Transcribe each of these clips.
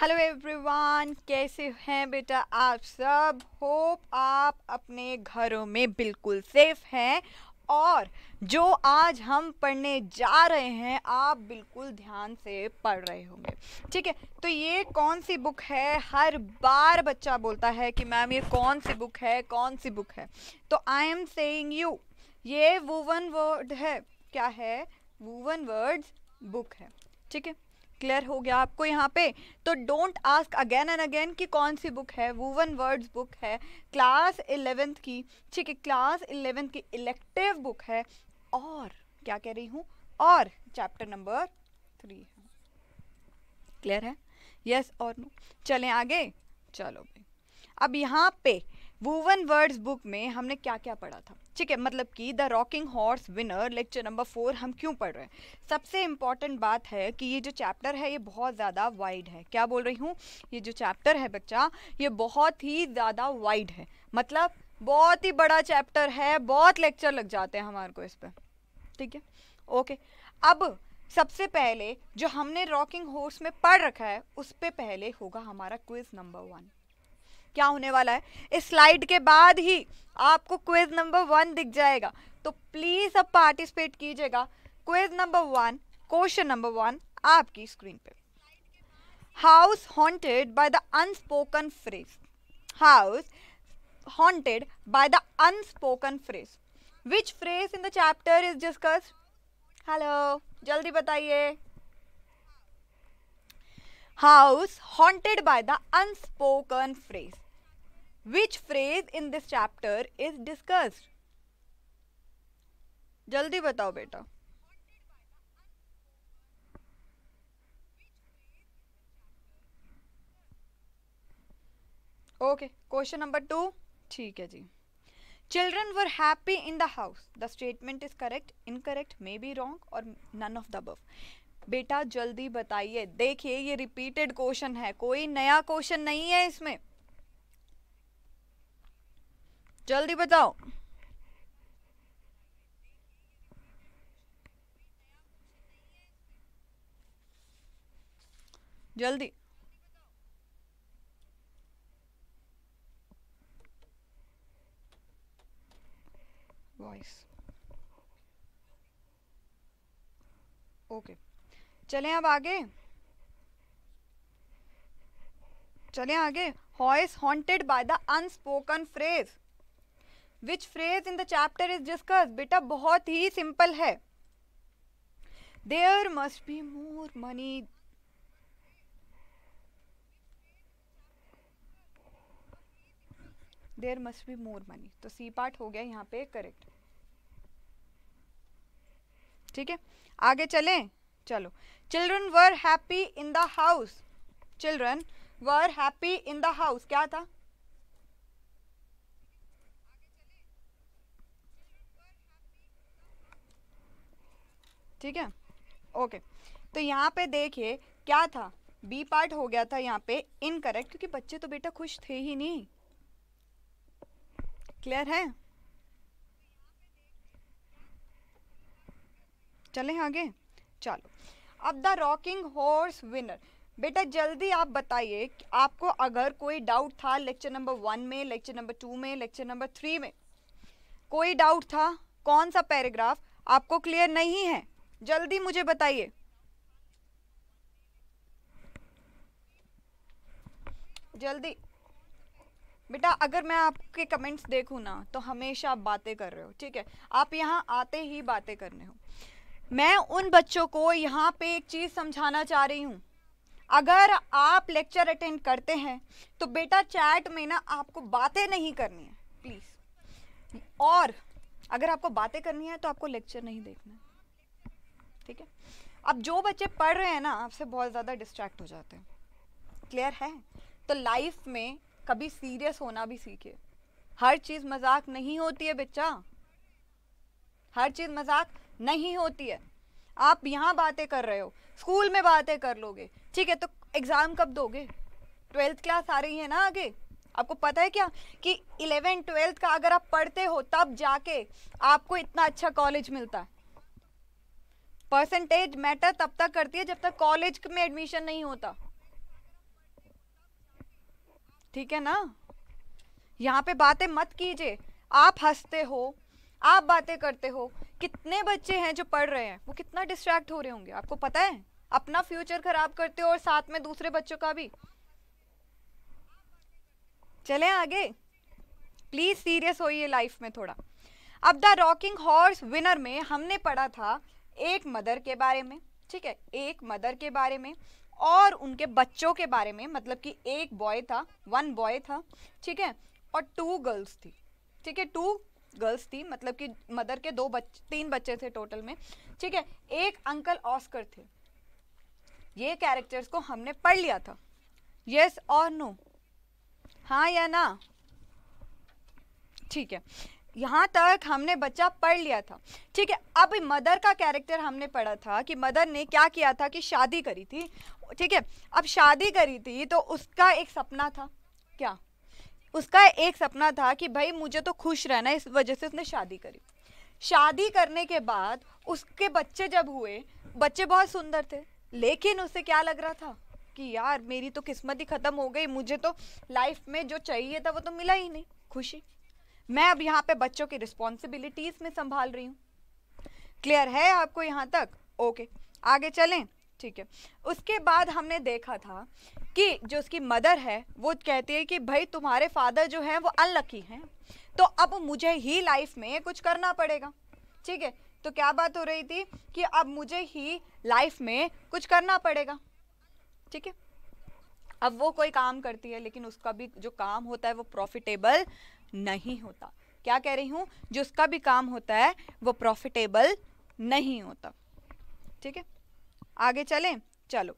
Hello everyone कैसे हैं बेटा आप सब होप आप अपने घरों में बिल्कुल सेफ हैं और जो आज हम पढ़ने जा रहे हैं आप बिल्कुल ध्यान से पढ़ रहे होंगे ठीक है तो ये कौन सी बुक है हर बार बच्चा बोलता है कि मैम ये कौन सी बुक है कौन सी बुक है तो आई एम सेइंग यू ये वूवन वर्ड है क्या है वूवन वर्ड्स बुक है ठीक है क्लियर हो गया आपको यहाँ पे तो don't ask again and again कि कौन सी बुक है वूवन वर्ड्स बुक है क्लास इलेवेंथ की ठीक है क्लास इलेवेंथ की इलेक्टिव बुक है और क्या कह रही हूँ और चैप्टर नंबर थ्री है क्लियर है यस और नो चलें आगे चलो भाई अब यहाँ पे वूवन वर्ड्स बुक में हमने क्या क्या पढ़ा था ठीक है मतलब कि the rocking horse winner lecture number four हम क्यों पढ़ रहे हैं सबसे इम्पॉर्टेंट बात है कि ये जो चैप्टर है ये बहुत ज़्यादा वाइड है क्या बोल रही हूँ ये जो चैप्टर है बच्चा ये बहुत ही ज़्यादा वाइड है मतलब बहुत ही बड़ा चैप्टर है बहुत लेक्चर लग जाते हैं हमारे को इस पर ठीक है ओके अब सबसे पहले जो हमने रॉकिंग हॉर्स में पढ़ रखा है उस पर पहले होगा हमारा क्विज नंबर वन क्या होने वाला है इस स्लाइड के बाद ही आपको क्विज नंबर वन दिख जाएगा तो प्लीज अब पार्टिसिपेट कीजिएगा quiz number one question number one आपकी स्क्रीन पे house haunted by the unspoken phrase house haunted by the unspoken phrase which phrase in the chapter is discuss hello जल्दी बताइए house haunted by the unspoken phrase which phrase in this chapter is discussed जल्दी बताओ बेटा okay question number two ठीक है जी children were happy in the house the statement is correct incorrect may be wrong और none of the above बेटा जल्दी बताइए देखिए ये रिपीटेड क्वेश्चन है कोई नया क्वेश्चन नहीं है इसमें जल्दी बताओ जल्दी वॉइस ओके चलें अब आगे चलें आगे house haunted by the unspoken phrase which phrase in the chapter is discuss बेटा बहुत ही सिंपल है there must be more money there must be more money तो सी पार्ट हो गया यहाँ पे करेक्ट ठीक है आगे चलें चलो children were happy in the house children were happy in the house क्या था ठीक है ओके तो यहाँ पे देखिए क्या था बी पार्ट हो गया था यहाँ पे इनकरेक्ट क्योंकि बच्चे तो बेटा खुश थे ही नहीं क्लियर है चले आगे चलो अब द रॉकिंग हॉर्स विनर बेटा जल्दी आप बताइए आपको अगर कोई डाउट था लेक्चर नंबर वन में लेक्चर नंबर टू में लेक्चर नंबर थ्री में कोई डाउट था कौन सा पैराग्राफ आपको क्लियर नहीं है जल्दी मुझे बताइए जल्दी बेटा अगर मैं आपके कमेंट्स देखूँ ना तो हमेशा आप बातें कर रहे हो ठीक है आप यहाँ आते ही बातें करने हो मैं उन बच्चों को यहाँ पे एक चीज़ समझाना चाह रही हूँ अगर आप लेक्चर अटेंड करते हैं तो बेटा चैट में ना आपको बातें नहीं करनी है प्लीज़ और अगर आपको बातें करनी है तो आपको लेक्चर नहीं देखना ठीक है अब जो बच्चे पढ़ रहे हैं ना आपसे बहुत ज़्यादा डिस्ट्रैक्ट हो जाते हैं क्लियर है तो लाइफ में कभी सीरियस होना भी सीखे हर चीज़ मजाक नहीं होती है बच्चा हर चीज़ मजाक नहीं होती है आप यहाँ बातें कर रहे हो स्कूल में बातें कर लोगे ठीक है तो एग्ज़ाम कब दोगे ट्वेल्थ क्लास आ रही है ना आगे आपको पता है क्या कि इलेवेंथ ट्वेल्थ का अगर आप पढ़ते हो तब जाके आपको इतना अच्छा कॉलेज मिलता है परसेंटेज मैटर तब तक करती है जब तक कॉलेज में एडमिशन नहीं होता ठीक है ना यहाँ पे बातें मत कीजिए आप हंसते हो आप बातें करते हो कितने बच्चे हैं जो पढ़ रहे हैं वो कितना डिस्ट्रैक्ट हो रहे होंगे आपको पता है अपना फ्यूचर खराब करते हो और साथ में दूसरे बच्चों का भी चले आगे प्लीज सीरियस होइए लाइफ में थोड़ा अब द रॉकिंग हॉर्स विनर में हमने पढ़ा था एक मदर के बारे में ठीक है एक मदर के बारे में और उनके बच्चों के बारे में मतलब कि एक बॉय था वन बॉय था ठीक है और टू गर्ल्स थी ठीक है टू गर्ल्स थी मतलब कि मदर के दो बच्चे तीन बच्चे थे टोटल में ठीक है एक अंकल ऑस्कर थे ये कैरेक्टर्स को हमने पढ़ लिया था यस और नो हाँ या ना ठीक है यहाँ तक हमने बच्चा पढ़ लिया था ठीक है अब मदर का कैरेक्टर हमने पढ़ा था कि मदर ने क्या किया था कि शादी करी थी ठीक है अब शादी करी थी तो उसका एक सपना था क्या उसका एक सपना था कि भाई मुझे तो खुश रहना इस वजह से उसने शादी करी शादी करने के बाद उसके बच्चे जब हुए बच्चे बहुत सुंदर थे लेकिन उसे क्या लग रहा था कि यार मेरी तो किस्मत ही ख़त्म हो गई मुझे तो लाइफ में जो चाहिए था वो तो मिला ही नहीं खुशी मैं अब यहाँ पे बच्चों की रिस्पॉन्सिबिलिटीज में संभाल रही हूँ क्लियर है आपको यहाँ तक ओके आगे चलें ठीक है उसके बाद हमने देखा था कि जो उसकी मदर है वो कहती है कि भाई तुम्हारे फादर जो हैं वो अनलकी हैं तो अब मुझे ही लाइफ में कुछ करना पड़ेगा ठीक है तो क्या बात हो रही थी कि अब मुझे ही लाइफ में कुछ करना पड़ेगा ठीक है अब वो कोई काम करती है लेकिन उसका भी जो काम होता है वो प्रॉफिटेबल नहीं होता क्या कह रही हूँ जो उसका भी काम होता है वो प्रॉफिटेबल नहीं होता ठीक है आगे चलें चलो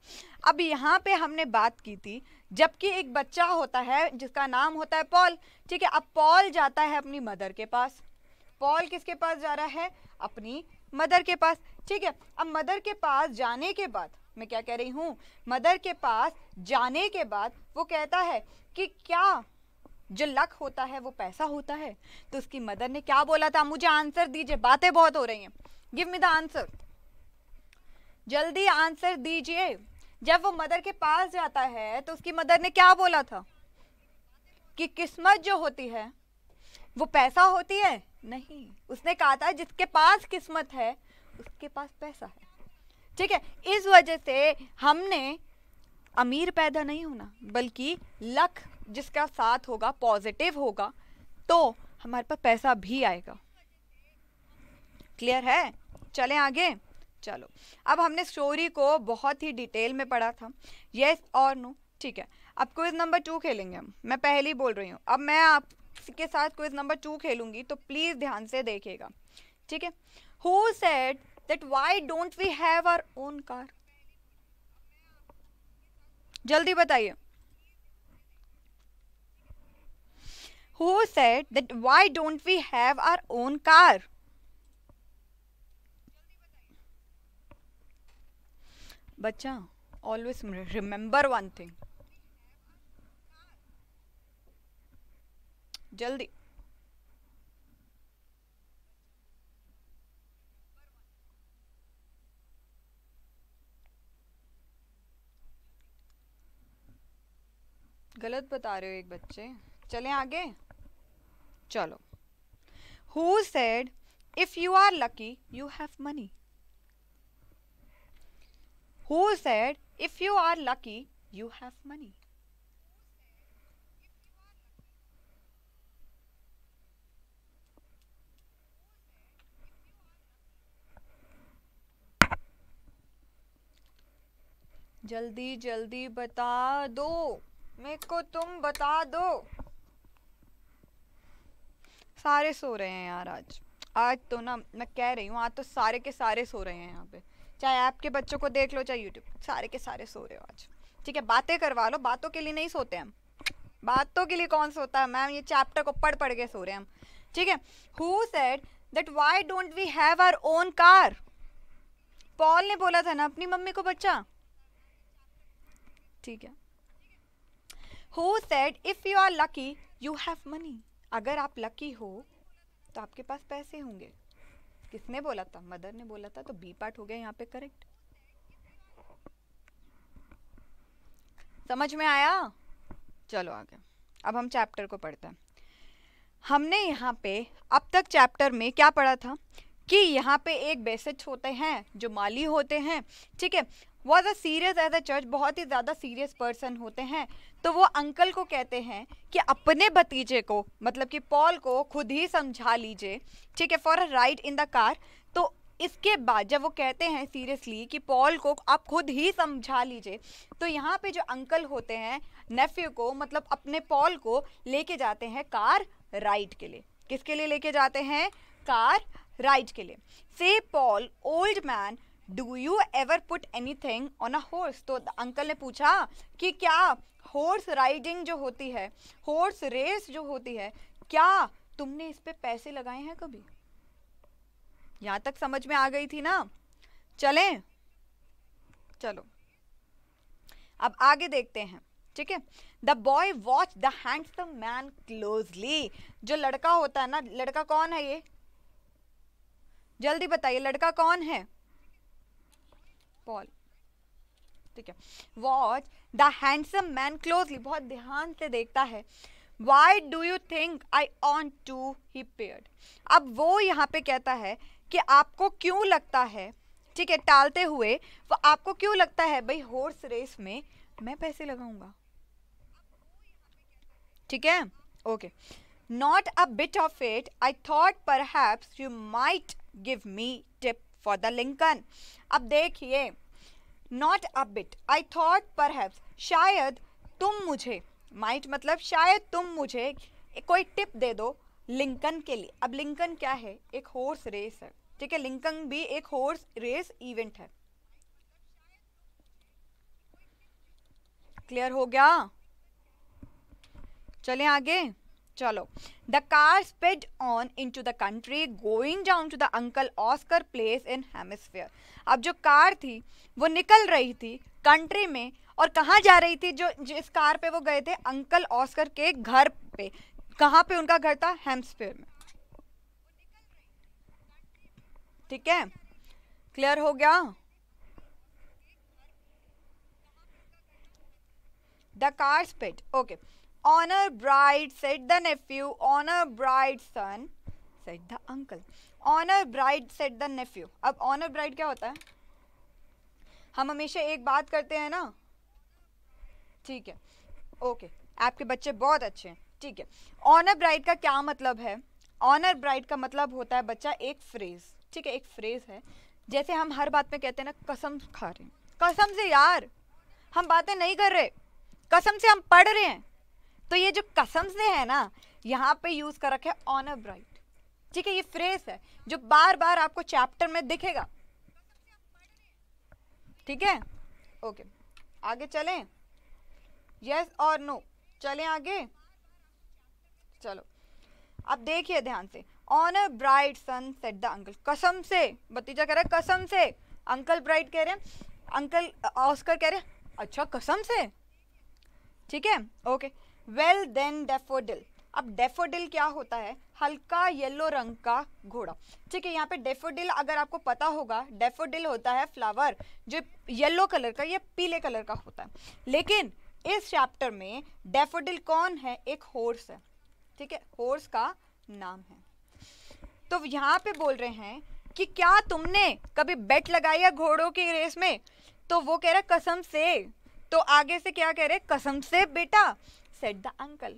अब यहाँ पे हमने बात की थी जबकि एक बच्चा होता है जिसका नाम होता है पॉल ठीक है अब पॉल जाता है अपनी मदर के पास पॉल किसके पास जा रहा है अपनी मदर के पास ठीक है अब मदर के पास जाने के बाद मैं क्या कह रही हूँ मदर के पास जाने के बाद वो कहता है कि क्या जो लक होता है वो पैसा होता है तो उसकी मदर ने क्या बोला था मुझे आंसर दीजिए बातें बहुत हो रही हैं गिव मी द आंसर जल्दी आंसर दीजिए जब वो मदर के पास जाता है तो उसकी मदर ने क्या बोला था कि किस्मत जो होती है वो पैसा होती है नहीं उसने कहा था जिसके पास किस्मत है उसके पास पैसा है ठीक है इस वजह से हमने अमीर पैदा नहीं होना बल्कि लक जिसका साथ होगा पॉजिटिव होगा तो हमारे पास पैसा भी आएगा क्लियर है चले आगे चलो अब हमने स्टोरी को बहुत ही डिटेल में पढ़ा था येस और नो ठीक है अब क्विज नंबर टू खेलेंगे हम मैं पहले ही बोल रही हूँ अब मैं आपके साथ क्विज नंबर टू खेलूंगी तो प्लीज़ ध्यान से देखिएगा ठीक है who said that why don't we have our own car जल्दी बताइए who said that why don't we have our own car? Bacha, always remember one thing. Jaldi. गलत बता रहे हो एक बच्चे चलें आगे चलो who said if you are lucky you have money who said if you are lucky you have money जल्दी जल्दी बता दो मेरे को तुम बता दो सारे सो रहे हैं यार आज आज तो ना मैं कह रही हूँ आज तो सारे के सारे सो रहे हैं यहाँ पे चाहे ऐप के बच्चों को देख लो चाहे यूट्यूब सारे के सारे सो रहे हो आज ठीक है बातें करवा लो बातों के लिए नहीं सोते हम बातों के लिए कौन सोता है मैम ये चैप्टर को पढ़ पढ़ के सो रहे हैं हम ठीक है who said that why don't we have our own car Paul ने बोला था ना अपनी मम्मी को बच्चा ठीक है who said if you are lucky you have money अगर आप लकी हो तो आपके पास पैसे होंगे किसने बोला था मदर ने बोला था तो बी पार्ट हो गया यहाँ पे करेक्ट समझ में आया चलो आगे अब हम चैप्टर को पढ़ते हैं हमने यहाँ पे अब तक चैप्टर में क्या पढ़ा था कि यहाँ पे एक बेसिच होते हैं जो माली होते हैं ठीक है was a serious as a church बहुत ही ज़्यादा सीरियस पर्सन होते हैं तो वो अंकल को कहते हैं कि अपने भतीजे को मतलब कि पॉल को खुद ही समझा लीजिए ठीक है for a ride in the car तो इसके बाद जब वो कहते हैं सीरियसली कि पॉल को आप खुद ही समझा लीजिए तो यहाँ पे जो अंकल होते हैं नेफ्यू को मतलब अपने पॉल को लेके जाते हैं कार राइड के लिए किसके लिए लेके जाते हैं कार राइड के लिए से Paul old man do you ever put anything on a horse तो अंकल ने पूछा कि क्या हॉर्स राइडिंग जो होती है हॉर्स रेस जो होती है क्या तुमने इस पर पैसे लगाए हैं कभी यहाँ तक समझ में आ गई थी ना चलें चलो अब आगे देखते हैं ठीक है the boy watch the handsome man closely जो लड़का होता है ना लड़का कौन है ये जल्दी बताइए लड़का कौन है पॉल ठीक है watch the handsome man closely बहुत ध्यान से देखता है Why do you think I on to he paid अब वो यहाँ पे कहता है कि आपको क्यों लगता है ठीक है टालते हुए वो आपको क्यों लगता है भाई हॉर्स रेस में मैं पैसे लगाऊंगा ठीक है okay not a bit of it I thought perhaps you might give me tip for the Lincoln अब देखिए not a bit I thought पर शायद तुम मुझे माइट मतलब शायद तुम मुझे कोई टिप दे दो लिंकन के लिए अब लिंकन क्या है एक हॉर्स रेस है ठीक है लिंकन भी एक हॉर्स रेस इवेंट है क्लियर हो गया चलें आगे चलो the car sped on into the country going down to the uncle Oscar place in Hampshire अब जो कार थी वो निकल रही थी कंट्री में और कहाँ जा रही थी जो जिस कार पे वो गए थे अंकल ऑस्कर के घर पे कहाँ पे उनका घर था हेम्सफेयर में ठीक है क्लियर हो गया the car sped okay honour bride, said the nephew honour bride, son said the uncle honour bride, said the nephew अब ऑनर bride क्या होता है हम हमेशा एक बात करते हैं ना ठीक है ओके आपके बच्चे बहुत अच्छे हैं ठीक है ऑनर ब्राइड का क्या मतलब है ऑनर ब्राइड का मतलब होता है बच्चा एक फ्रेज ठीक है एक फ्रेज है जैसे हम हर बात में कहते हैं ना कसम खा रहे हैं कसम से यार हम बातें नहीं कर रहे कसम से हम पढ़ रहे हैं तो ये जो कसम से है ना यहाँ पे यूज कर रखे ऑन ब्राइट ठीक है ये फ्रेज है जो बार बार आपको चैप्टर में दिखेगा ठीक है ओके आगे चलें यस और नो चलें आगे चलो अब देखिए ध्यान से honour bright son said the uncle कसम से भतीजा कह रहा है कसम से अंकल ब्राइट कह रहे हैं अंकल ऑस्कर कह रहे हैं अच्छा कसम से ठीक है okay okay. Well then daffodil अब डेफोडिल क्या होता है हल्का येलो रंग का घोड़ा ठीक है यहाँ पे डेफोडिल अगर आपको पता होगा डेफोडिल होता है फ्लावर जो येलो कलर का या पीले कलर का होता है लेकिन इस चैप्टर में डेफोडिल कौन है एक हॉर्स है ठीक है हॉर्स का नाम है तो यहाँ पे बोल रहे हैं कि क्या तुमने कभी बेट लगाई है घोड़ों की रेस में तो वो कह रहा कसम से तो आगे से क्या कह रहे कसम से बेटा said the uncle.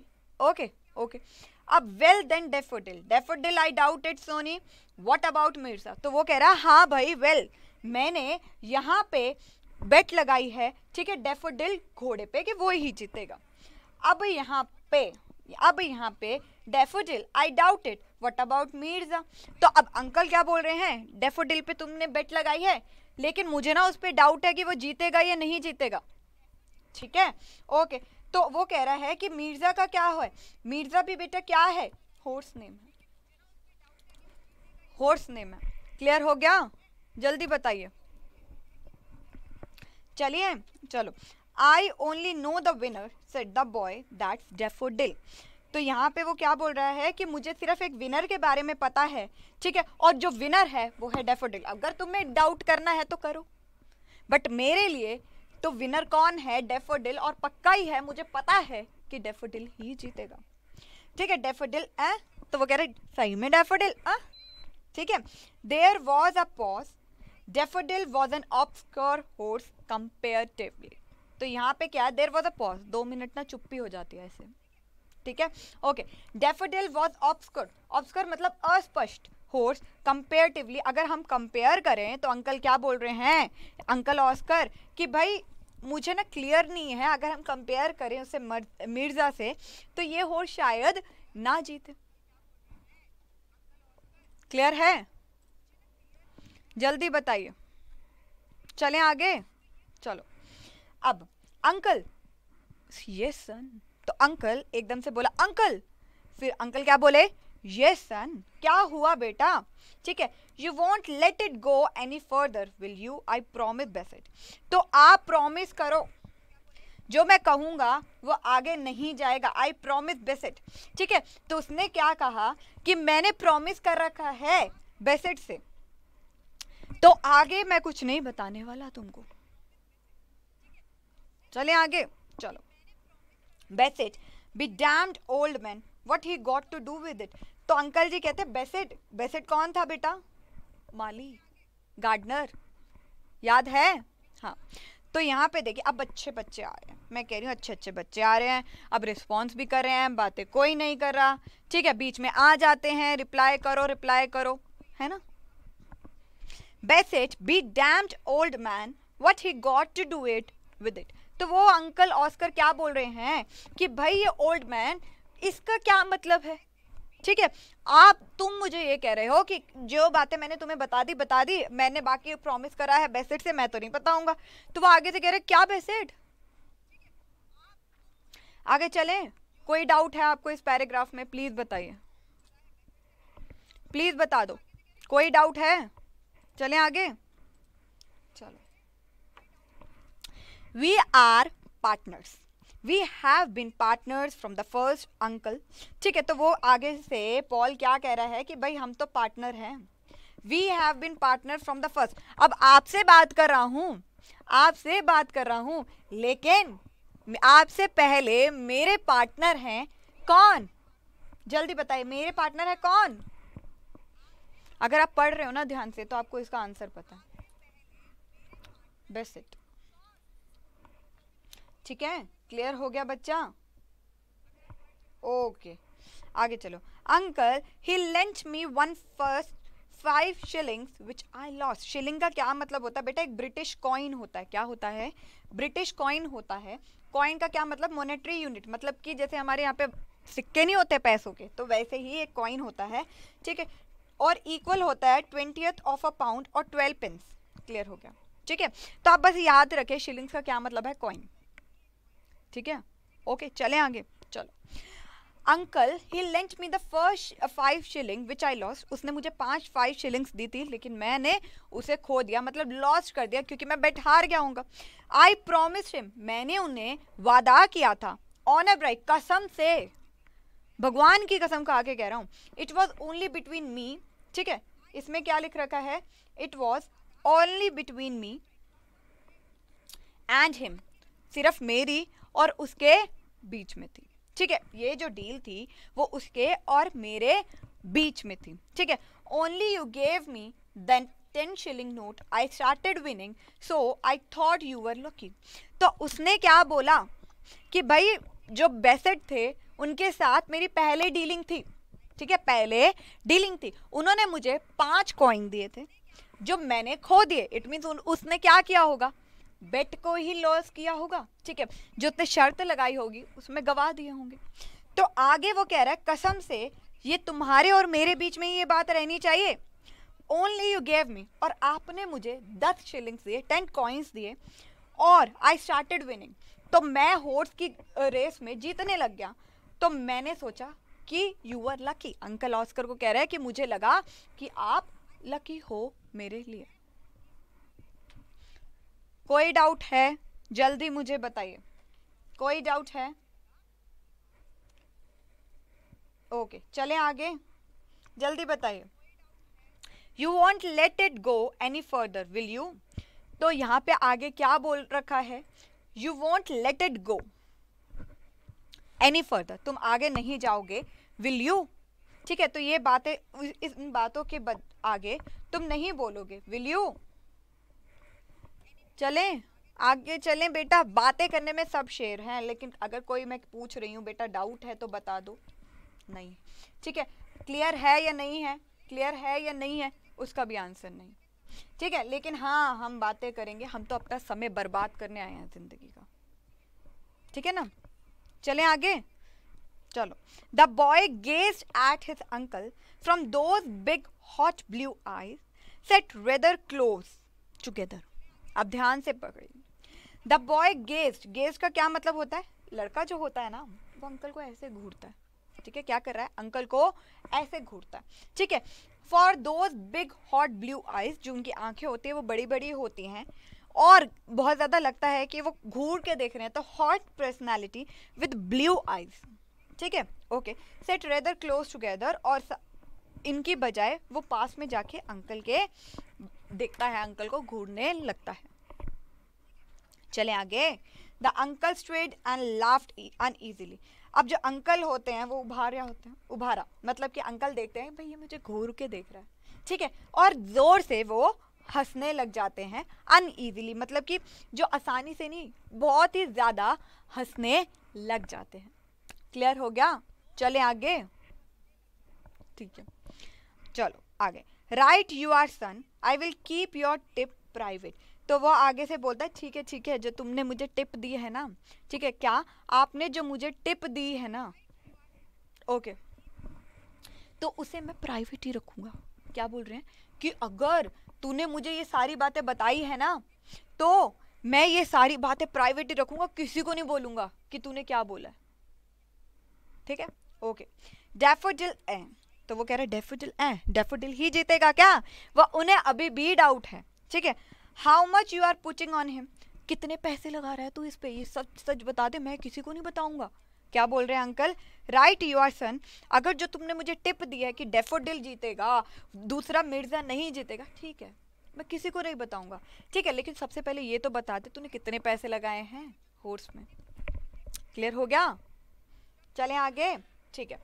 Okay, okay. अब well then daffodil daffodil I doubt it sonny what about Mirza तो वो कह रहा हाँ भाई वेल well, मैंने यहाँ पे बेट लगाई है ठीक है डेफोडिल घोड़े पे कि वो ही जीतेगा अब यहाँ पे अब यहाँ पे daffodil I doubt it what about Mirza तो अब अंकल क्या बोल रहे हैं डेफोडिल पे तुमने बेट लगाई है लेकिन मुझे ना उस पर डाउट है कि वो जीतेगा या नहीं जीतेगा ठीक है ओके तो वो कह रहा है कि मिर्ज़ा का क्या है मिर्ज़ा भी बेटा क्या है हॉर्स नेम है हॉर्स नेम है क्लियर हो गया जल्दी बताइए चलिए चलो I only know the winner said the boy that's daffodil तो यहाँ पे वो क्या बोल रहा है कि मुझे सिर्फ एक विनर के बारे में पता है ठीक है और जो विनर है वो है डेफोडिल अगर तुम्हें डाउट करना है तो करो बट मेरे लिए तो विनर कौन है डेफोडिल और पक्का ही है मुझे पता है कि डेफोडिल ही जीतेगा ठीक है डेफोडिल है तो वो कह रहे सही में डेफोडिल ठीक है there was a pause daffodil was an obscure horse comparatively तो यहाँ पे क्या है देर वॉज अ पॉज दो मिनट ना चुप्पी हो जाती है ऐसे ठीक है okay daffodil was obscure obscure मतलब अस्पष्ट होर्स कंपेरेटिवली अगर हम कंपेयर करें तो अंकल क्या बोल रहे हैं अंकल ऑस्कर कि भाई मुझे ना क्लियर नहीं है अगर हम कंपेयर करें उसे मिर्ज़ा से तो ये होर्स शायद ना जीते क्लियर है जल्दी बताइए चलें आगे चलो अब अंकल यस सन तो अंकल एकदम से बोला अंकल फिर अंकल क्या बोले यस सन क्या हुआ बेटा ठीक है you won't let it go any further will you I promise Bassett तो आप प्रोमिस करो जो मैं कहूँगा वो आगे नहीं जाएगा आई प्रोमिस बेसिट ठीक है तो उसने क्या कहा कि मैंने प्रोमिस कर रखा है बेसिट से तो आगे मैं कुछ नहीं बताने वाला तुमको चले आगे चलो Bassett be damned old man what he got to do with it तो अंकल जी कहते बेसेट बेसेट कौन था बेटा माली गार्डनर याद है हाँ तो यहाँ पे देखिए अब अच्छे बच्चे आ रहे हैं मैं कह रही हूँ अच्छे अच्छे बच्चे आ रहे हैं अब रिस्पॉन्स भी कर रहे हैं बातें कोई नहीं कर रहा ठीक है बीच में आ जाते हैं रिप्लाई करो रिप्लाई करो है ना Bassett be damned old man what he got to do it with it तो वो अंकल ऑस्कर क्या बोल रहे हैं कि भाई ये ओल्ड मैन इसका क्या मतलब है ठीक है आप तुम मुझे ये कह रहे हो कि जो बातें मैंने तुम्हें बता दी बता दी मैंने बाकी प्रॉमिस करा है बेसेट से मैं तो नहीं बताऊंगा तो वो आगे से कह रहे क्या बेसेट आगे चले कोई डाउट है आपको इस पैराग्राफ में प्लीज बताइए प्लीज बता दो कोई डाउट है चले आगे चलो we are partners we have been partners from the first uncle ठीक है तो वो आगे से पॉल क्या कह रहा है कि भाई हम तो पार्टनर हैं we have been partner from the first अब आपसे बात कर रहा हूँ आपसे बात कर रहा हूँ लेकिन आपसे पहले मेरे पार्टनर हैं कौन जल्दी बताइए मेरे पार्टनर है कौन अगर आप पढ़ रहे हो ना ध्यान से तो आपको इसका आंसर पता है बेस्ट इट ठीक है क्लियर हो गया बच्चा ओके आगे चलो uncle he lent me one first five shillings which I lost shilling का क्या मतलब होता है बेटा एक ब्रिटिश कॉइन होता है क्या होता है ब्रिटिश कॉइन होता है कॉइन का क्या मतलब मोनेटरी यूनिट मतलब कि जैसे हमारे यहाँ पे सिक्के नहीं होते पैसों के तो वैसे ही एक कॉइन होता है ठीक है और इक्वल होता है ट्वेंटियथ ऑफ अ पाउंड और ट्वेल्व पिंस क्लियर हो गया ठीक है तो आप बस याद रखें शिलिंग्स का क्या मतलब है कॉइन ठीक है ओके चले आगे चलो uncle he lent me the first five shilling which I lost उसने मुझे पाँच फाइव शिलिंग्स दी थी लेकिन मैंने उसे खो दिया मतलब लॉस कर दिया क्योंकि मैं बेट हार गया हूँ आई प्रोमिस हिम मैंने उन्हें वादा किया था ऑनर ब्राइ कसम से भगवान की कसम का के कह रहा हूँ it was only between me ठीक है इसमें क्या लिख रखा है it was only between me and him सिर्फ मेरी और उसके बीच में थी ठीक है ये जो डील थी वो उसके और मेरे बीच में थी ठीक है only you gave me then ten shilling note I started winning so I thought you were lucky तो उसने क्या बोला कि भाई जो बेसेट थे उनके साथ मेरी पहले डीलिंग थी ठीक है पहले डीलिंग थी उन्होंने मुझे पांच कॉइन दिए थे जो मैंने खो दिए इट मीन्स उसने क्या किया होगा बेट को ही लॉस किया होगा ठीक है जो जितने शर्त लगाई होगी उसमें गवाह दिए होंगे तो आगे वो कह रहा है कसम से ये तुम्हारे और मेरे बीच में ही ये बात रहनी चाहिए ओनली यू गेव मी और आपने मुझे दस शिलिंग्स दिए टेन कॉइन्स दिए और आई स्टार्टेड विनिंग तो मैं हॉर्स की रेस में जीतने लग गया तो मैंने सोचा कि you are lucky uncle Oscar को कह रहा है कि मुझे लगा कि आप लकी हो मेरे लिए कोई डाउट है जल्दी मुझे बताइए कोई डाउट है ओके चले आगे जल्दी बताइए you won't let it go any further will you तो यहाँ पे आगे क्या बोल रखा है you won't let it go any further तुम आगे नहीं जाओगे विल यू ठीक है तो ये बातें इन बातों के आगे तुम नहीं बोलोगे विल यू चलें आगे चलें बेटा बातें करने में सब शेर हैं लेकिन अगर कोई मैं पूछ रही हूँ बेटा डाउट है तो बता दो नहीं ठीक है क्लियर है या नहीं है क्लियर है या नहीं है उसका भी आंसर नहीं ठीक है लेकिन हाँ हम बातें करेंगे हम तो अपना समय बर्बाद करने आए हैं ज़िंदगी का ठीक है ना चलें आगे चलो the boy gazed at his uncle from those big hot blue eyes set rather close together अब ध्यान से पकड़िए द बॉय गेस्ट गेस्ट का क्या मतलब होता है लड़का जो होता है ना वो अंकल को ऐसे घूरता है ठीक है क्या कर रहा है अंकल को ऐसे घूरता है ठीक है for those big hot blue eyes जो उनकी आंखें होती है वो बड़ी बड़ी होती हैं और बहुत ज़्यादा लगता है कि वो घूर के देख रहे हैं तो hot personality with blue eyes ठीक है okay set rather close together और इनकी बजाय वो पास में जाके अंकल के देखता है अंकल को घूरने लगता है चले आगे the uncle stirred and laughed uneasily अब जो अंकल होते हैं वो उभारा होते हैं उभारा मतलब कि अंकल देखते हैं भाई ये मुझे घूर के देख रहा है ठीक है और ज़ोर से वो हंसने लग जाते हैं अन ईजिली मतलब कि जो आसानी से नहीं बहुत ही ज़्यादा हंसने लग जाते हैं क्लियर हो गया चले आगे ठीक है चलो आगे right you are son I will keep your tip private तो वो आगे से बोलता है ठीक है ठीक है जो तुमने मुझे टिप दी है ना ठीक है क्या आपने जो मुझे टिप दी है ना ओके तो उसे मैं प्राइवेट ही रखूंगा क्या बोल रहे हैं कि अगर तूने मुझे ये सारी बातें बताई है ना तो मैं ये सारी बातें प्राइवेट ही रखूंगा किसी को नहीं बोलूंगा कि तूने क्या बोला ठीक है ओके डेफोडिल एंड तो वो कह रहे डेफोडिल ए डेफोडिल ही जीतेगा क्या वह उन्हें अभी भी डाउट है ठीक है how much you are putting on him कितने पैसे लगा रहा है तू इस पे ये सच सच बता दे मैं किसी को नहीं बताऊंगा क्या बोल रहे हैं uncle right you are son अगर जो तुमने मुझे टिप दिया है कि डेफोडिल जीतेगा दूसरा मिर्जा नहीं जीतेगा ठीक है मैं किसी को नहीं बताऊंगा ठीक है लेकिन सबसे पहले ये तो बता दे तूने कितने पैसे लगाए हैं हॉर्स में क्लियर हो गया चले आगे ठीक है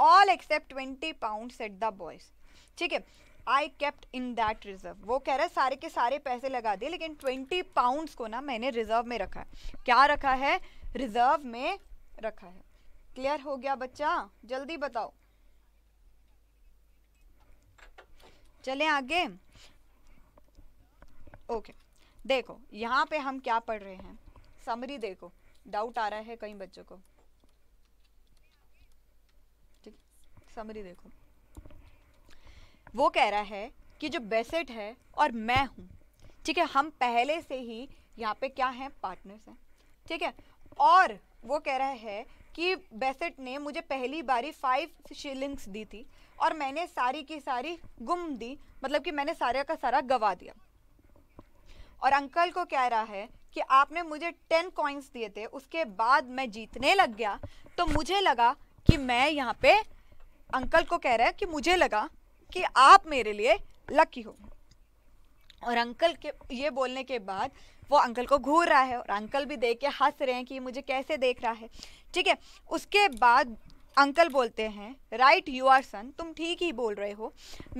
all except twenty pound said the boys ठीक है I kept in that reserve वो कह रहा है सारे के सारे पैसे लगा दिए लेकिन ट्वेंटी पाउंड्स को ना मैंने रिजर्व में रखा है क्या रखा है रिजर्व में रखा है क्लियर हो गया बच्चा जल्दी बताओ चले आगे ओके देखो यहाँ पे हम क्या पढ़ रहे हैं समरी देखो डाउट आ रहा है कई बच्चों को समरी देखो वो कह रहा है कि जो बेसेट है और मैं हूँ ठीक है हम पहले से ही यहाँ पे क्या हैं पार्टनर्स हैं ठीक है और वो कह रहा है कि बेसेट ने मुझे पहली बारी फाइव शिलिंग्स दी थी और मैंने सारी की सारी गुम दी मतलब कि मैंने सारे का सारा गवा दिया और अंकल को कह रहा है कि आपने मुझे टेन कॉइन्स दिए थे उसके बाद मैं जीतने लग गया तो मुझे लगा कि मैं यहाँ पे अंकल को कह रहा है कि मुझे लगा कि आप मेरे लिए लकी हो और अंकल के ये बोलने के बाद वो अंकल को घूर रहा है और अंकल भी देख के हंस रहे हैं कि मुझे कैसे देख रहा है ठीक है उसके बाद अंकल बोलते हैं राइट यू आर सन तुम ठीक ही बोल रहे हो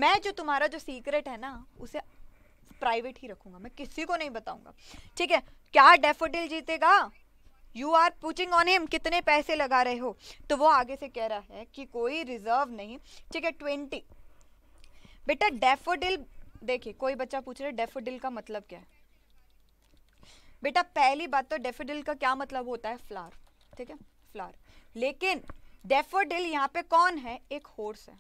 मैं जो तुम्हारा जो सीक्रेट है ना उसे प्राइवेट ही रखूँगा मैं किसी को नहीं बताऊँगा ठीक है क्या डेफोडिल जीतेगा you are putting on him कितने पैसे लगा रहे हो तो वो आगे से कह रहा है कि कोई रिजर्व नहीं ठीक है ट्वेंटी बेटा डेफोडिल देखिए कोई बच्चा पूछ रहा है डेफोडिल का मतलब क्या है बेटा पहली बात तो डेफोडिल का क्या मतलब होता है फ्लावर ठीक है फ्लावर लेकिन डेफोडिल यहाँ पे कौन है एक हॉर्स है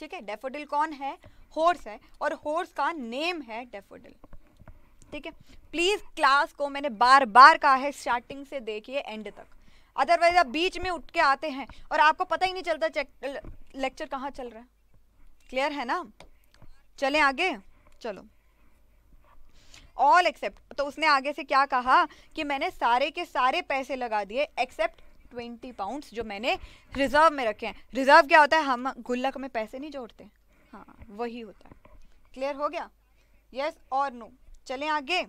ठीक है डेफोडिल कौन है हॉर्स है और हॉर्स का नेम है डेफोडिल ठीक है प्लीज़ क्लास को मैंने बार बार कहा है स्टार्टिंग से देखिए एंड तक अदरवाइज आप बीच में उठ के आते हैं और आपको पता ही नहीं चलता चेक लेक्चर कहाँ चल रहा है क्लियर है ना चले आगे चलो ऑल एक्सेप्ट तो उसने आगे से क्या कहा कि मैंने सारे के सारे पैसे लगा दिए एक्सेप्ट ट्वेंटी पाउंड्स जो मैंने रिजर्व में रखे हैं रिजर्व क्या होता है हम गुल्लक में पैसे नहीं जोड़ते हाँ वही होता है क्लियर हो गया यस और नो चलें आगे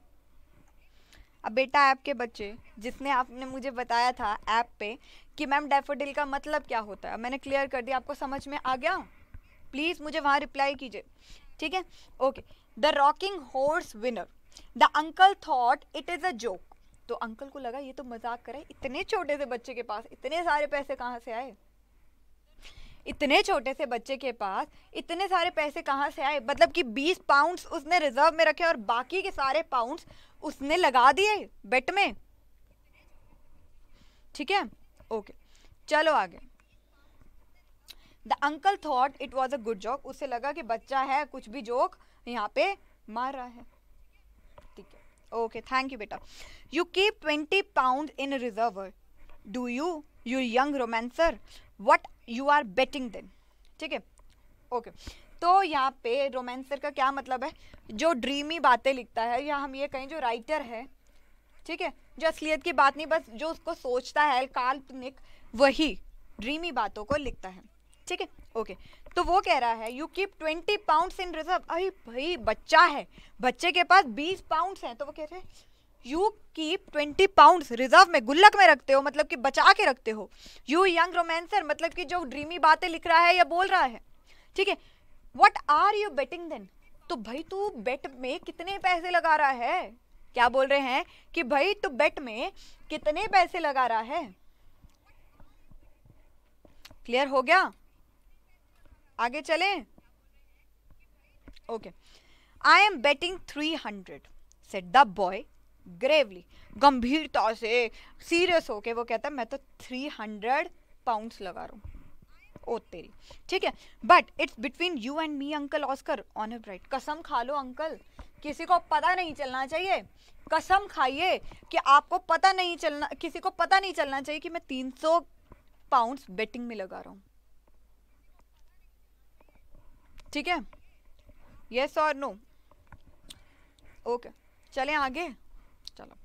अब बेटा ऐप के बच्चे जिसने आपने मुझे बताया था ऐप पे कि मैम डेफोडिल का मतलब क्या होता है मैंने क्लियर कर दिया आपको समझ में आ गया प्लीज़ मुझे वहाँ रिप्लाई कीजिए ठीक है okay the rocking horse winner the uncle thought it is a joke तो अंकल को लगा ये तो मजाक करे इतने छोटे से बच्चे के पास इतने सारे पैसे कहाँ से आए इतने छोटे से बच्चे के पास इतने सारे पैसे कहाँ से आए मतलब कि 20 पाउंड्स उसने रिजर्व में रखे और बाकी के सारे पाउंड्स उसने लगा दिए बेट में ठीक है ओके चलो आगे the uncle thought it was a good joke उससे लगा कि बच्चा है कुछ भी जोक यहाँ पे मार रहा है ठीक है ओके थैंक यू बेटा you keep twenty pound in reserve do you you young romancer what you are betting then ठीक है ओके तो यहाँ पे रोमांसर का क्या मतलब है जो ड्रीमी बातें लिखता है या हम ये कहें जो राइटर है ठीक है जो असलियत की बात नहीं बस जो उसको सोचता है काल्पनिक वही ड्रीमी बातों को लिखता है ठीक है ओके तो वो कह रहा है you keep twenty pounds in reserve अरे भाई बच्चा है बच्चे के पास बीस पाउंड्स हैं तो वो कह रहे हैं you keep twenty pound reserve में गुल्लक में रखते हो मतलब कि बचा के रखते हो यू यंग रोमांसर मतलब कि जो ड्रीमी बातें लिख रहा है या बोल रहा है ठीक है what are you betting then तो भाई तू बेट में कितने पैसे लगा रहा है क्या बोल रहे हैं कि भाई तू बेट में कितने पैसे लगा रहा है क्लियर हो गया आगे चले okay I am betting three hundred said the boy gravely गंभीरता से सीरियस होके वो कहता है मैं तो थ्री हंड्रेड पाउंड्स लगा रहा हूँ ओ तेरी ठीक है but it's between you and me uncle Oscar honour bright कसम खा लो अंकल किसी को पता नहीं चलना चाहिए कसम खाइए कि आपको पता नहीं चलना किसी को पता नहीं चलना चाहिए कि मैं तीन सौ पाउंड बेटिंग में लगा रहा हूँ ठीक है यस और नो ओके चलें आगे चलो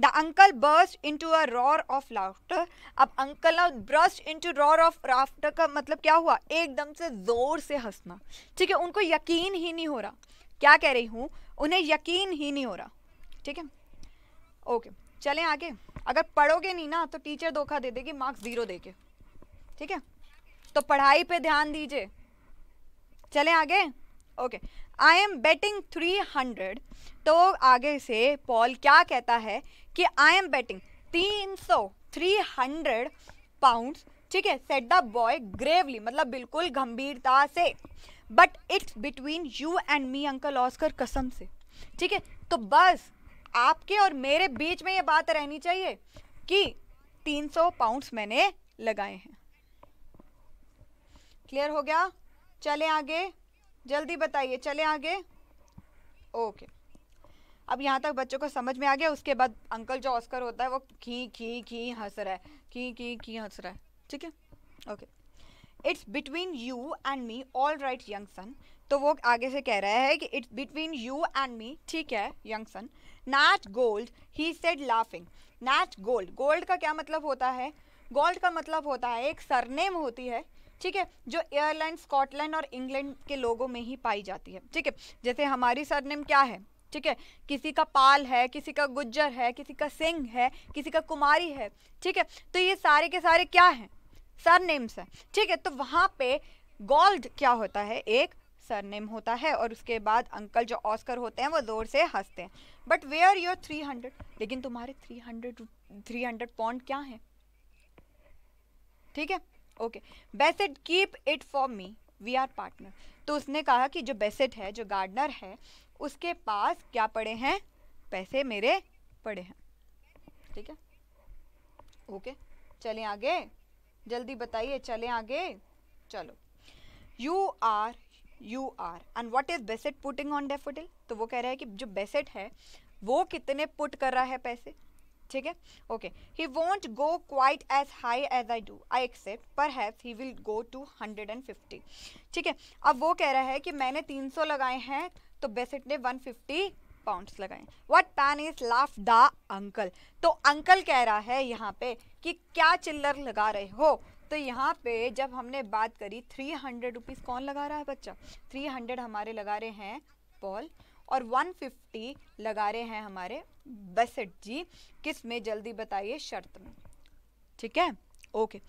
the uncle burst into a roar of laughter अब अंकल ना burst into roar of laughter का मतलब क्या हुआ एकदम से ज़ोर से हंसना ठीक है उनको यकीन ही नहीं हो रहा क्या कह रही हूँ उन्हें यकीन ही नहीं हो रहा ठीक है ओके चलें आगे अगर पढ़ोगे नहीं ना तो टीचर धोखा दे देगी मार्क्स ज़ीरो दे के ठीक है तो पढ़ाई पे ध्यान दीजिए चलें आगे okay I am betting three hundred तो आगे से पॉल क्या कहता है कि आई एम बेटिंग तीन सौ थ्री हंड्रेड पाउंड्स ठीक है सेट द बॉय ग्रेवली मतलब बिल्कुल गंभीरता से but it's between you and me uncle Oscar कसम से ठीक है तो बस आपके और मेरे बीच में ये बात रहनी चाहिए कि तीन सौ पाउंड्स मैंने लगाए हैं क्लियर हो गया चले आगे जल्दी बताइए चले आगे ओके अब यहाँ तक बच्चों को समझ में आ गया उसके बाद अंकल जो ऑस्कर होता है वो खी खी खी हंस रहा है खी खी खी हंस रहा है ठीक है okay it's between you and me all right young son तो वो आगे से कह रहा है कि it's between you and me ठीक है young son Nat Gould he said laughing Nat Gould Gould का क्या मतलब होता है गोल्ड का मतलब होता है एक सरनेम होती है ठीक है जो एयरलाइन स्कॉटलैंड और इंग्लैंड के लोगों में ही पाई जाती है ठीक है जैसे हमारी सरनेम क्या है ठीक है किसी का पाल है किसी का गुज्जर है किसी का सिंह है किसी का कुमारी है ठीक है तो ये सारे के सारे क्या हैं सरनेम्स हैं ठीक है तो वहाँ पे गोल्ड क्या होता है एक सरनेम होता है और उसके बाद अंकल जो ऑस्कर होते हैं वो ज़ोर से हंसते हैं but where are your three hundred लेकिन तुम्हारे three hundred three hundred point क्या हैं ठीक है okay Bassett keep it for me we are partner तो उसने कहा कि जो बेसेट है जो गार्डनर है उसके पास क्या पड़े हैं पैसे मेरे पड़े हैं ठीक है ओके चलें आगे जल्दी बताइए चलें आगे चलो you are you are and what is Bassett putting on daffodil तो वो कह रहा है कि जो बेसेट है वो कितने पुट कर रहा है पैसे ठीक है okay he won't go quite as high as I do I expect perhaps he will go two hundred and fifty ठीक है अब वो कह रहा है कि मैंने तीन सौ लगाए हैं तो बेसिट ने वन फिफ्टी पाउंड्स लगाए what pennies laughed the uncle तो अंकल कह रहा है यहाँ पे कि क्या चिल्लर लगा रहे हो तो यहाँ पे जब हमने बात करी थ्री हंड्रेड रुपीज़ कौन लगा रहा है बच्चा थ्री हंड्रेड हमारे लगा रहे हैं पॉल और 150 लगा रहे हैं हमारे बेसेट जी किस में जल्दी बताइए शर्त में ठीक है ओके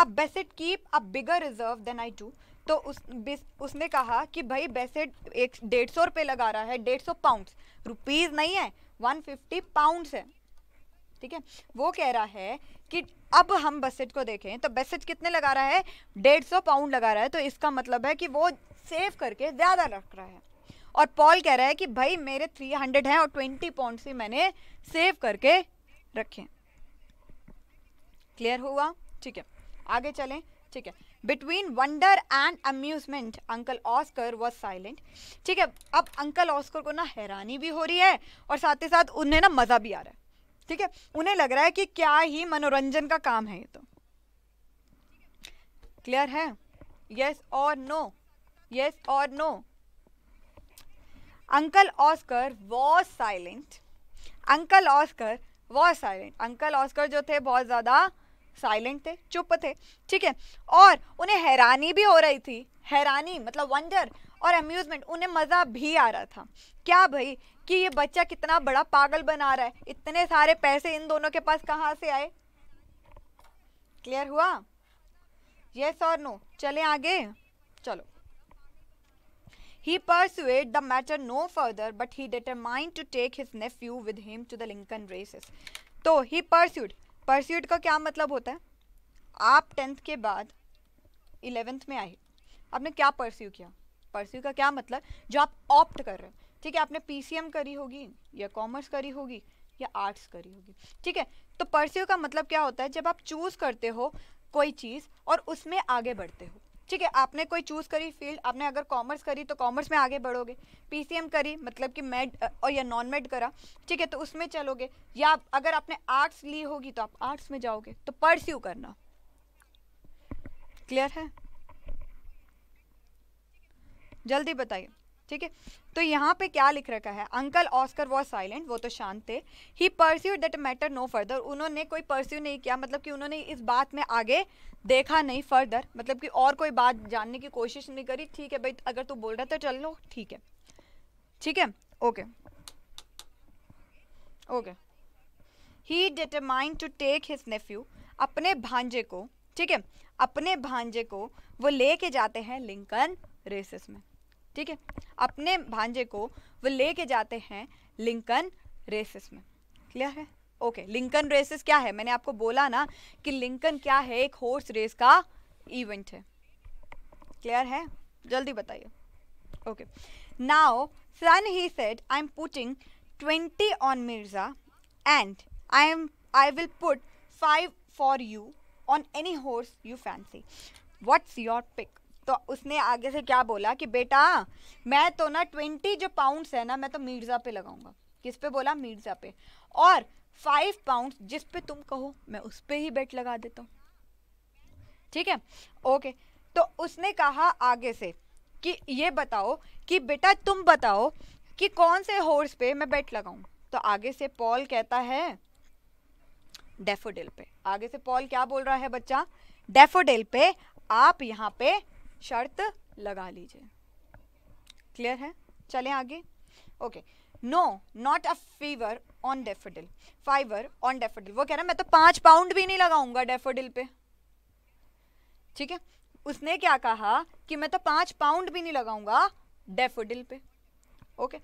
अब Bassett keep a bigger reserve than I do तो उस उसने कहा कि भाई बेसेट एक डेढ़ सौ रुपये लगा रहा है डेढ़ सौ पाउंड्स रुपीज़ नहीं है वन फिफ्टी पाउंड है ठीक है वो कह रहा है कि अब हम बसेट को देखें तो बसेट कितने लगा रहा है डेढ़ सौ पाउंड लगा रहा है तो इसका मतलब है कि वो सेव करके ज़्यादा रख रहा है और पॉल कह रहा है कि भाई मेरे 300 हैं और 20 पॉइंट्स ही मैंने सेव करके रखे क्लियर हुआ ठीक है आगे चलें ठीक है between wonder and amusement uncle Oscar was silent ठीक है अब अंकल ऑस्कर को ना हैरानी भी हो रही है और साथ ही साथ उन्हें ना मज़ा भी आ रहा है ठीक है उन्हें लग रहा है कि क्या ही मनोरंजन का काम है ये तो क्लियर है यस और नो यस और no uncle Oscar was silent uncle Oscar was silent uncle Oscar जो थे बहुत ज़्यादा साइलेंट थे चुप थे ठीक है और उन्हें हैरानी भी हो रही थी हैरानी मतलब वंडर और अम्यूज़मेंट उन्हें मज़ा भी आ रहा था क्या भाई कि ये बच्चा कितना बड़ा पागल बना रहा है इतने सारे पैसे इन दोनों के पास कहाँ से आए क्लियर हुआ यस और नो चले आगे चलो He pursued the matter no further, but he determined to take his nephew with him to the Lincoln races. so, तो he pursued. Pursued का क्या मतलब होता है आप टेंथ के बाद इलेवेंथ में आए आपने क्या pursue किया pursue का क्या मतलब जो आप opt कर रहे हो ठीक है आपने पीसीएम करी होगी या कॉमर्स करी होगी या आर्ट्स करी होगी ठीक है तो परस्यू का मतलब क्या होता है जब आप चूज़ करते हो कोई चीज़ और उसमें आगे बढ़ते हो ठीक है आपने कोई चूज़ करी फील्ड आपने अगर कॉमर्स करी तो कॉमर्स में आगे बढ़ोगे पीसीएम करी मतलब कि मेड और या नॉन मेड करा ठीक है तो उसमें चलोगे या अगर आपने आर्ट्स ली होगी तो आप आर्ट्स में जाओगे तो परस्यू करना क्लियर है जल्दी बताइए ठीक है तो यहाँ पे क्या लिख रखा है अंकल ऑस्कर वॉज साइलेंट वो तो शांत थे he pursued that matter no further उन्होंने कोई परस्यू नहीं किया मतलब कि उन्होंने इस बात में आगे देखा नहीं फर्दर मतलब कि और कोई बात जानने की कोशिश नहीं करी ठीक है भाई अगर तू बोल रहा तो चल लो ठीक है ठीक है okay okay he determined to take his nephew अपने भांजे को ठीक है अपने भांजे को वो लेके जाते हैं लिंकन रेसेस में ठीक है अपने भांजे को वो लेके जाते हैं लिंकन रेसिस में क्लियर है ओके लिंकन रेसिस क्या है मैंने आपको बोला ना कि लिंकन क्या है एक हॉर्स रेस का इवेंट है क्लियर है जल्दी बताइए okay now son he said I am putting twenty on Mirza and I am I will put five for you on any horse you fancy what's your pick तो उसने आगे से क्या बोला कि बेटा मैं तो ना ट्वेंटी जो पाउंड्स है ना मैं तो मिर्ज़ा पे लगाऊंगा किस पे बोला मिर्ज़ा पे और फाइव पाउंड जिस पे तुम कहो मैं उस पे ही बेट लगा देता हूँ ठीक है ओके तो उसने कहा आगे से कि ये बताओ कि बेटा तुम बताओ कि कौन से हॉर्स पे मैं बेट लगाऊं तो आगे से पॉल कहता है डेफोडिल पे आगे से पॉल क्या बोल रहा है बच्चा डेफोडिल पे आप यहाँ पे शर्त लगा लीजिए क्लियर है चलें आगे okay no not a fiver on daffodil fiver on daffodil वो कह रहा है मैं तो पांच पाउंड भी नहीं लगाऊंगा डेफोडिल पे ठीक है उसने क्या कहा कि मैं तो पाँच पाउंड भी नहीं लगाऊंगा डेफोडिल पे okay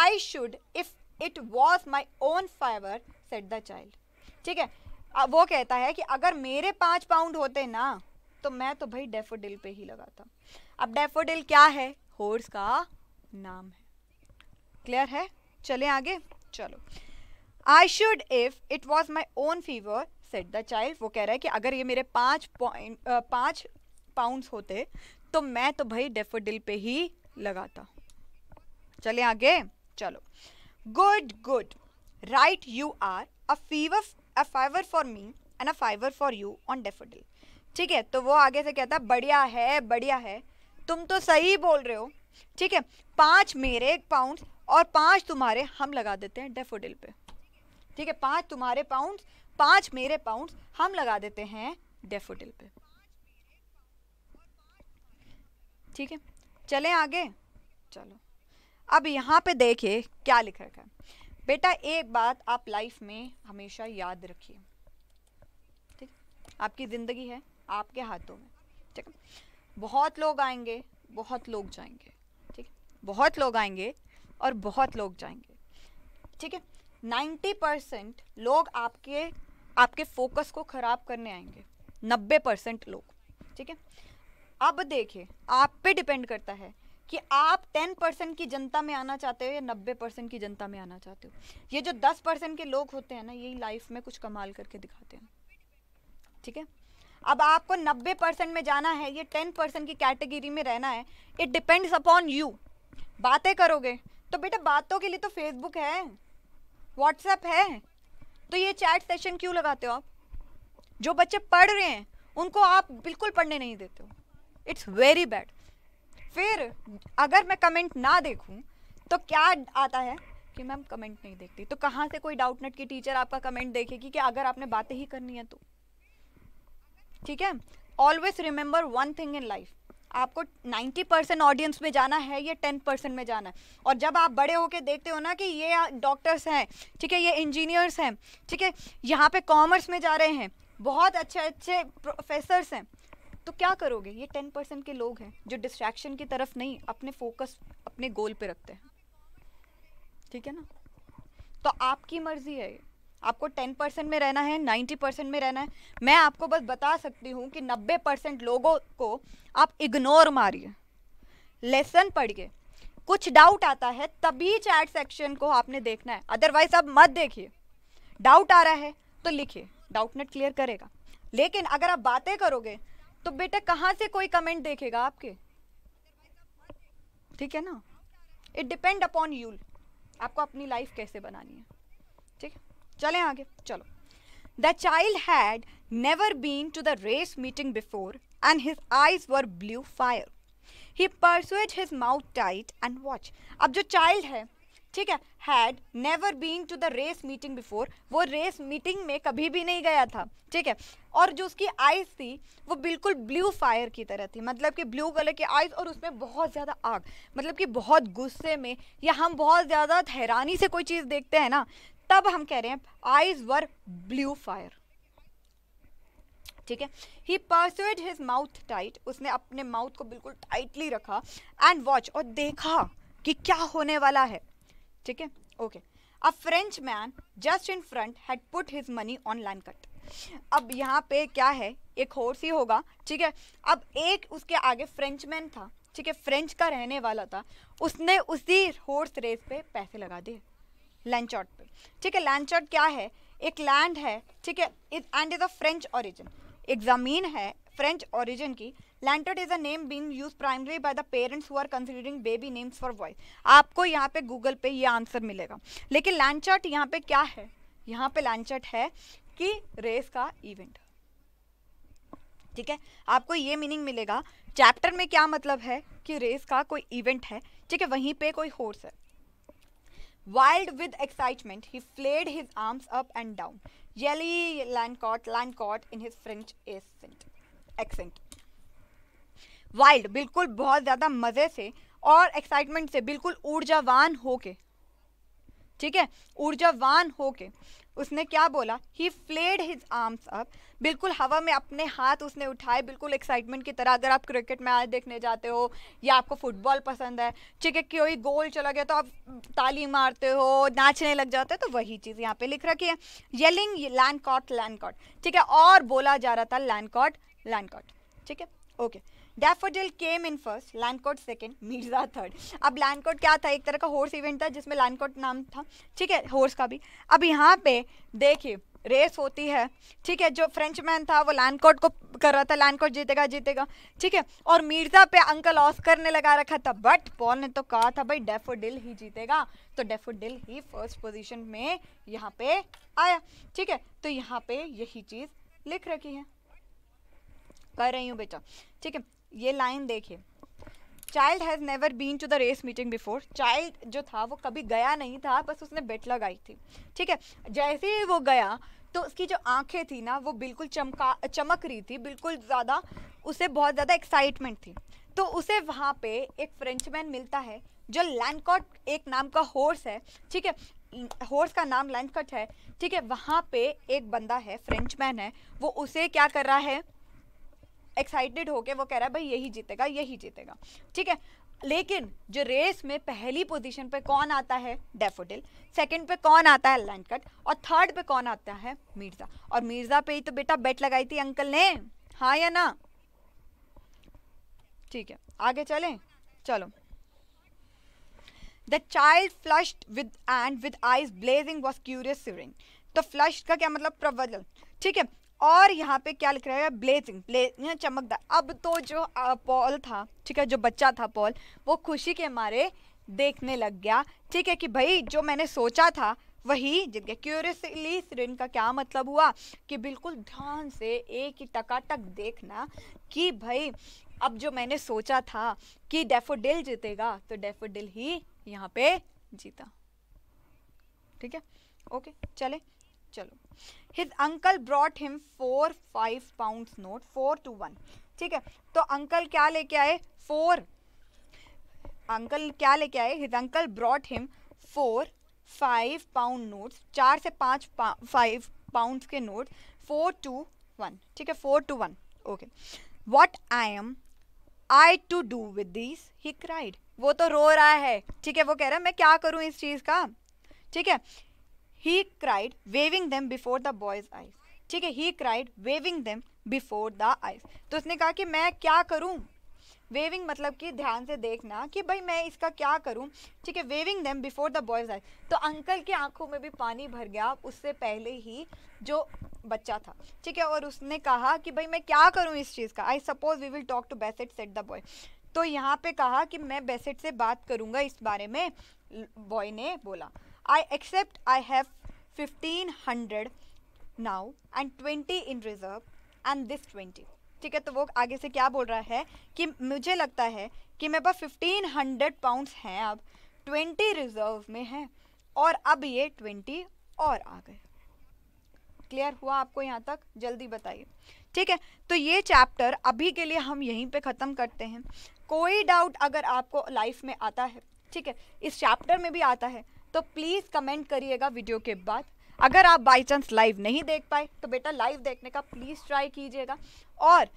I should if it was my own fiver said the child ठीक है वो कहता है कि अगर मेरे पांच पाउंड होते ना तो मैं तो भाई डेफोडिल पे ही लगाता अब डेफोडिल क्या है हॉर्स का नाम है क्लियर है चले आगे चलो I should if it was my own fiver said the child वो कह रहा है कि अगर ये मेरे पाँच पॉइंट पाँच पाउंड होते तो मैं तो भाई डेफोडिल पे ही लगाता चले आगे चलो good good right you are a fiver a fiver for me and a fiver for you on daffodil ठीक है तो वो आगे से कहता बढ़िया है बढ़िया है तुम तो सही बोल रहे हो ठीक है पांच मेरे पाउंड और पांच तुम्हारे हम लगा देते हैं डेफोडिल पे ठीक है पाँच तुम्हारे पाउंड पांच मेरे पाउंड हम लगा देते हैं डेफोडिल पे ठीक है चले आगे चलो अब यहाँ पे देखिए क्या लिख रखा है बेटा एक बात आप लाइफ में हमेशा याद रखिए ठीक आपकी ज़िंदगी है आपके हाथों में ठीक है बहुत लोग आएंगे बहुत लोग जाएंगे ठीक है बहुत लोग आएंगे और बहुत लोग जाएंगे ठीक है नाइन्टी परसेंट लोग आपके आपके फोकस को ख़राब करने आएंगे नब्बे परसेंट लोग ठीक है अब देखिए आप पे डिपेंड करता है कि आप टेन परसेंट की जनता में आना चाहते हो या नब्बे परसेंट की जनता में आना चाहते हो ये जो दस परसेंट के लोग होते हैं ना यही लाइफ में कुछ कमाल करके दिखाते हैं ठीक है अब आपको 90 परसेंट में जाना है ये 10 परसेंट की कैटेगरी में रहना है इट डिपेंड्स अपॉन यू बातें करोगे तो बेटा बातों के लिए तो फेसबुक है व्हाट्सएप है तो ये चैट सेशन क्यों लगाते हो आप जो बच्चे पढ़ रहे हैं उनको आप बिल्कुल पढ़ने नहीं देते हो इट्स वेरी बैड फिर अगर मैं कमेंट ना देखूं तो क्या आता है कि मैम कमेंट नहीं देखती तो कहाँ से कोई डाउट नट की टीचर आपका कमेंट देखेगी कि अगर आपने बातें ही करनी है तो ठीक है always remember one thing in life आपको 90 परसेंट ऑडियंस में जाना है या 10 परसेंट में जाना है और जब आप बड़े होके देखते हो ना कि ये डॉक्टर्स हैं ठीक है ये इंजीनियर्स हैं ठीक है यहाँ पे कॉमर्स में जा रहे हैं बहुत अच्छे अच्छे प्रोफेसर्स हैं तो क्या करोगे ये 10 परसेंट के लोग हैं जो डिस्ट्रैक्शन की तरफ नहीं अपने फोकस अपने गोल पर रखते हैं ठीक है ना तो आपकी मर्जी है ये आपको टेन परसेंट में रहना है नाइन्टी परसेंट में रहना है मैं आपको बस बता सकती हूँ कि नब्बे परसेंट लोगों को आप इग्नोर मारिए लेसन पढ़िए कुछ डाउट आता है तभी चैट सेक्शन को आपने देखना है अदरवाइज आप मत देखिए डाउट आ रहा है तो लिखिए डाउट नेट क्लियर करेगा लेकिन अगर आप बातें करोगे तो बेटा कहाँ से कोई कमेंट देखेगा आपके ठीक है ना इट डिपेंड अपॉन यू आपको अपनी लाइफ कैसे बनानी है चले आगे चलो the child had never been to the race meeting before and his eyes were blue fire he pursed his mouth tight and watched अब जो चाइल्ड है ठीक है had never been to the race meeting before वो race meeting में कभी भी नहीं गया था ठीक है और जो उसकी आइज थी वो बिल्कुल ब्लू फायर की तरह थी मतलब कि ब्लू कलर की आइज और उसमें बहुत ज़्यादा आग मतलब कि बहुत गुस्से में या हम बहुत ज़्यादा हैरानी से कोई चीज़ देखते हैं ना तब हम कह रहे हैं आईज वर ब्लू फायर ठीक है he pursed his mouth tight उसने अपने माउथ को बिल्कुल टाइटली रखा एंड वॉच और देखा कि क्या होने वाला है ठीक है okay a Frenchman just in front had put his money on Lancelot अब यहाँ पे क्या है एक होर्स ही होगा ठीक है अब एक उसके आगे फ्रेंच मैन था ठीक है फ्रेंच का रहने वाला था उसने उसी होर्स रेस पे पैसे लगा दिए लैंड चार्ट पे ठीक है लैंड चार्ट क्या है एक लैंड है ठीक है and is a French origin एक ज़मीन है फ्रेंच ओरिजिन की Lantot is a name been used primarily by the parents who are considering baby names for boys आपको यहाँ पे गूगल पे ये आंसर मिलेगा लेकिन लैंड चार्ट यहाँ पे क्या है यहाँ पे लैंड चार्ट है कि रेस का इवेंट ठीक है आपको ये मीनिंग मिलेगा चैप्टर में क्या मतलब है कि रेस का कोई इवेंट है ठीक है वहीं पे कोई होर्स है Wild with excitement, he flared his arms up and down. Yelly Lancot, Lancot in his French accent. accent. Wild, बिल्कुल बहुत ज़्यादा मज़े से और एक्साइटमेंट से बिल्कुल ऊर्जावान होके ठीक है ऊर्जावान होके उसने क्या बोला he flailed his arms up बिल्कुल हवा में अपने हाथ उसने उठाए बिल्कुल एक्साइटमेंट की तरह अगर आप क्रिकेट मैच देखने जाते हो या आपको फुटबॉल पसंद है ठीक है कोई गोल चला गया तो आप ताली मारते हो नाचने लग जाते हो तो वही चीज़ यहाँ पे लिख रखी है yelling Landcot Landcot ठीक है और बोला जा रहा था लैंड कॉट लैंड कॉट ठीक है okay daffodil came in first Landcot second Mirza third अब लैंडकोट क्या था एक तरह का हॉर्स इवेंट था जिसमें लैंडकोट नाम था ठीक है हॉर्स का भी अब यहाँ पे देखिए रेस होती है ठीक है जो फ्रेंच मैन था वो लैंडकोट को कर रहा था लैंडकोट जीतेगा जीतेगा ठीक है और मिर्जा पे अंकल ऑस्कर ने लगा रखा था बट पॉल ने तो कहा था भाई डेफोडिल ही जीतेगा तो डेफोडिल ही फर्स्ट पोजिशन में यहाँ पे आया ठीक है तो यहाँ पे यही चीज़ लिख रखी है कर रही हूँ बेटा ठीक है ये लाइन देखिए child has never been to the race meeting before child जो था वो कभी गया नहीं था बस उसने बेट लगाई थी ठीक है जैसे ही वो गया तो उसकी जो आंखें थी ना वो बिल्कुल चमका चमक रही थी बिल्कुल ज़्यादा उसे बहुत ज़्यादा एक्साइटमेंट थी तो उसे वहाँ पे एक फ्रेंचमैन मिलता है जो लैंडकॉट एक नाम का हॉर्स है ठीक है हॉर्स का नाम लैंडकॉट है ठीक है वहाँ पे एक बंदा है फ्रेंचमैन है वो उसे क्या कर रहा है एक्साइटेड होके वो कह रहा है भाई यही जीतेगा यही जीतेगा ठीक है लेकिन जो रेस में पहली पोजीशन पे कौन आता है डेफोडिल सेकंड पे कौन आता है लैंड कट और थर्ड पे कौन आता है मिर्ज़ा और मिर्ज़ा पे ही तो बेटा बेट लगाई थी अंकल ने हाँ या ना ठीक है आगे चलें चलो the child flushed with and with eyes blazing was curious shivering तो फ्लश का क्या मतलब प्रबल ठीक है और यहाँ पे क्या लिख रहा है ब्लेजिंग ब्लेजिंग चमकदार अब तो जो पॉल था ठीक है जो बच्चा था पॉल वो खुशी के मारे देखने लग गया ठीक है कि भाई जो मैंने सोचा था वही जित गया क्यूरियसली सिरिन का क्या मतलब हुआ कि बिल्कुल ध्यान से एक ही टकाटक देखना कि भाई अब जो मैंने सोचा था कि डेफोडिल जीतेगा तो डेफोडिल ही यहाँ पे जीता ठीक है ओके चले चलो his uncle brought him four five pound note four two one ठीक है तो अंकल क्या लेके आए फोर अंकल क्या लेके आए his uncle brought him four five pound notes चार से पाँच फाइव पाउंड के नोट फोर टू वन ठीक है four two one okay what I am I to do with this he cried वो तो रो रहा है ठीक है वो कह रहा है मैं क्या करूँ इस चीज़ का ठीक है he cried waving them before the boys eyes ठीक है he cried waving them before the eyes तो उसने कहा कि मैं क्या करूँ वेविंग मतलब कि ध्यान से देखना कि भाई मैं इसका क्या करूं ठीक है waving them before the boys eye तो अंकल की आंखों में भी पानी भर गया उससे पहले ही जो बच्चा था ठीक है और उसने कहा कि भाई मैं क्या करूं इस चीज़ का I suppose we will talk to basset set the boy तो यहाँ पे कहा कि मैं बेसेट से बात करूँगा इस बारे में बॉय ने बोला I accept I have 1500 now and twenty in reserve and this twenty ठीक है तो वो आगे से क्या बोल रहा है कि मुझे लगता है कि मेरे पास फिफ्टीन हंड्रेड पाउंड्स हैं अब ट्वेंटी रिजर्व में है और अब ये ट्वेंटी और आ गए क्लियर हुआ आपको यहाँ तक जल्दी बताइए ठीक है तो ये चैप्टर अभी के लिए हम यहीं पे ख़त्म करते हैं कोई डाउट अगर आपको लाइफ में आता है ठीक है इस चैप्टर में भी आता है तो प्लीज़ कमेंट करिएगा वीडियो के बाद अगर आप बाई चांस लाइव नहीं देख पाए तो बेटा लाइव देखने का प्लीज़ ट्राई कीजिएगा और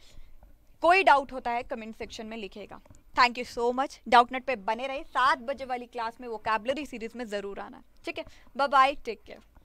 कोई डाउट होता है कमेंट सेक्शन में लिखेगा thank you so much Doubtnut पे बने रहे सात बजे वाली क्लास में वो कैबलरी सीरीज में ज़रूर आना ठीक है बाय टेक केयर